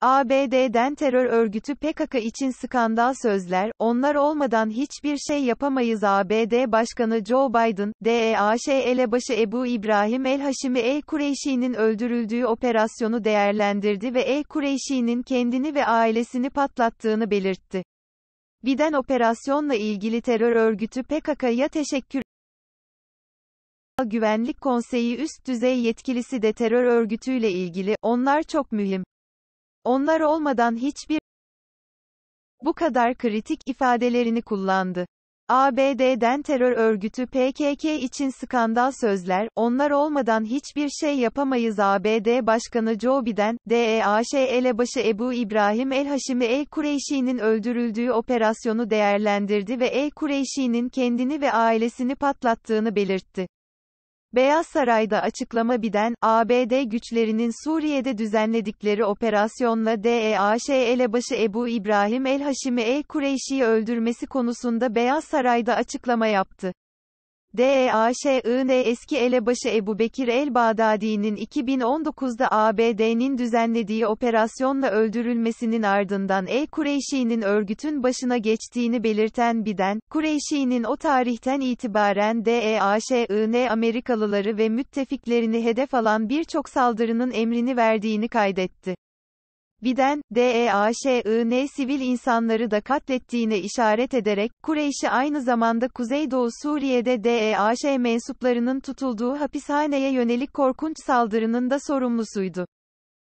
ABD'den terör örgütü PKK için skandal sözler, onlar olmadan hiçbir şey yapamayız ABD Başkanı Joe Biden, DEAŞ elebaşı Ebu İbrahim El-Haşimi El-Kureyşi'nin öldürüldüğü operasyonu değerlendirdi ve El-Kureyşi'nin kendini ve ailesini patlattığını belirtti. Biden operasyonla ilgili terör örgütü PKK'ya teşekkür Güvenlik Konseyi üst düzey yetkilisi de terör örgütüyle ilgili, onlar çok mühim. Onlar olmadan hiçbir bu kadar kritik ifadelerini kullandı. ABD'den terör örgütü PKK için skandal sözler, onlar olmadan hiçbir şey yapamayız ABD Başkanı Joe Biden, DEAŞ elebaşı Ebu İbrahim El-Haşimi El-Kureyşi'nin öldürüldüğü operasyonu değerlendirdi ve El-Kureyşi'nin kendini ve ailesini patlattığını belirtti. Beyaz Saray'da açıklama biden, ABD güçlerinin Suriye'de düzenledikleri operasyonla DEAŞ elebaşı Ebu İbrahim El-Haşimi El-Kureyşi'yi öldürmesi konusunda Beyaz Saray'da açıklama yaptı. DEAŞI'nin e, eski elebaşı Ebu Bekir el-Bağdadi'nin 2019'da ABD'nin düzenlediği operasyonla öldürülmesinin ardından el kureyşinin örgütün başına geçtiğini belirten Biden, Kureyşi'nin o tarihten itibaren DEAŞI'nin e Amerikalıları ve müttefiklerini hedef alan birçok saldırının emrini verdiğini kaydetti. Biden, DEAŞ'ın sivil insanları da katlettiğine işaret ederek, Kureyş'i aynı zamanda Kuzeydoğu Suriye'de DEAŞ mensuplarının tutulduğu hapishaneye yönelik korkunç saldırının da sorumlusuydu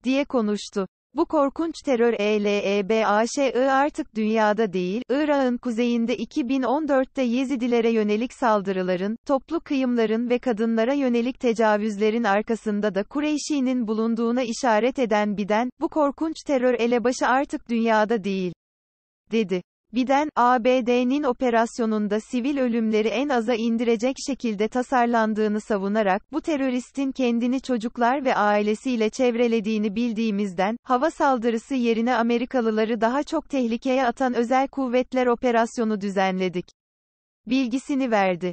diye konuştu. Bu korkunç terör ELEBAŞ'ı artık dünyada değil, Irak'ın kuzeyinde 2014'te Yezidilere yönelik saldırıların, toplu kıyımların ve kadınlara yönelik tecavüzlerin arkasında da Kureyşi'nin bulunduğuna işaret eden Biden, bu korkunç terör elebaşı artık dünyada değil, dedi. Biden, ABD'nin operasyonunda sivil ölümleri en aza indirecek şekilde tasarlandığını savunarak, bu teröristin kendini çocuklar ve ailesiyle çevrelediğini bildiğimizden, hava saldırısı yerine Amerikalıları daha çok tehlikeye atan özel kuvvetler operasyonu düzenledik. Bilgisini verdi.